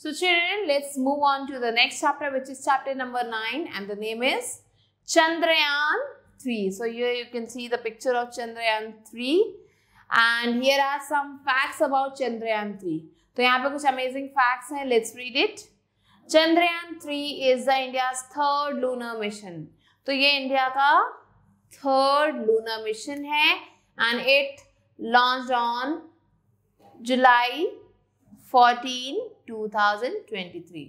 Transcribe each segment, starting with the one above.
So children, let's move on to the next chapter which is chapter number 9 and the name is Chandrayaan 3. So here you can see the picture of Chandrayaan 3 and here are some facts about Chandrayaan 3. So, here are some amazing facts, hai. let's read it. Chandrayaan three is the India's third lunar mission. So, this is India's third lunar mission, hai, and it launched on July 14 2023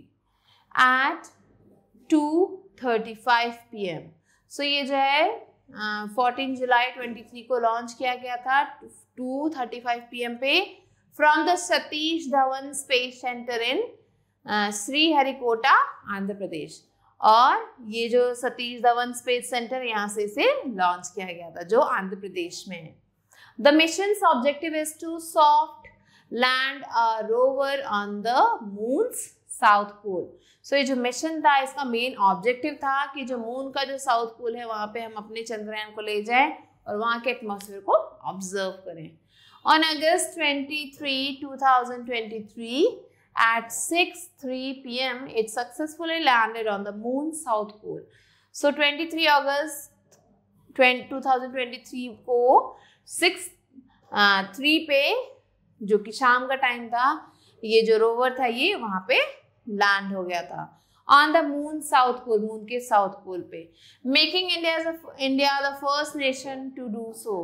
at 2:35 PM so ये जो है fourteen जुलाई 23 को launch किया गया था 2:35 PM पे from the Satish Dhawan space centre in Sriharikota Andhra Pradesh और ये जो सतीश धवन स्पेस सेंटर यहाँ से इसे लॉन्च किया गया था जो आंध्र प्रदेश में है the mission objective is to soft land rover on the moon's south pole so ये जो मिशन था इसका मेन ऑब्जेक्टिव था कि जो मून का जो साउथ पोल है वहां पे हम अपने चंद्रयान को ले जाएं और वहां के एटमोसफेयर को ऑब्जर्व करें on August 23, 2023 at 6:03 p.m. it successfully landed on the moon's south pole. So 23 August 20, 2023 को 6 uh, 3 पे जो कि शाम का टाइम था ये जो रोवर था ये वहां पे लैंड हो गया था on the moon south pole moon के साउथ पोल पे making India India the first nation to do so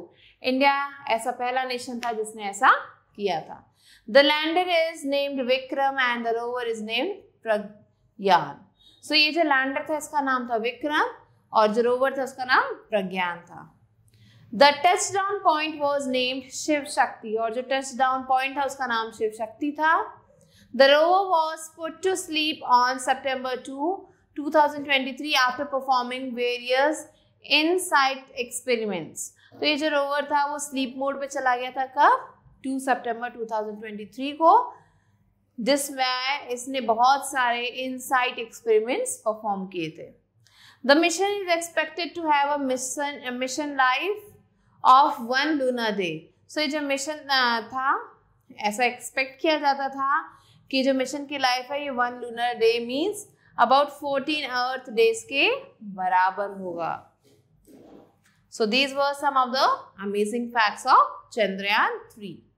India ऐसा पहला नेशन था जिसने ऐसा किया था the lander is named Vikram and the rover is named Pragyan so ये जो लैंडर था इसका नाम था विक्रम और जो रोवर था उसका नाम प्रज्ञान था the touchdown point was named Shiv Shakti और जो टच डाउन पॉइंट था उसका नाम शिव शक्ति था the rover was put to sleep on September two two thousand twenty three after performing various in situ experiments तो ये जो रोवर था वो स्लीप मोड पर चला गया था कब two two September thousand twenty three को जिसमें इसने बहुत सारे इन साइट एक्सपेरिमेंट्स परफॉर्म किए थे the mission is expected to have a mission mission life of one lunar day so ये जो मिशन था ऐसा एक्सपेक्ट किया जाता था कि जो मिशन की लाइफ है ये one lunar day means about fourteen earth days के बराबर होगा so these were some of the amazing facts of Chandrayaan three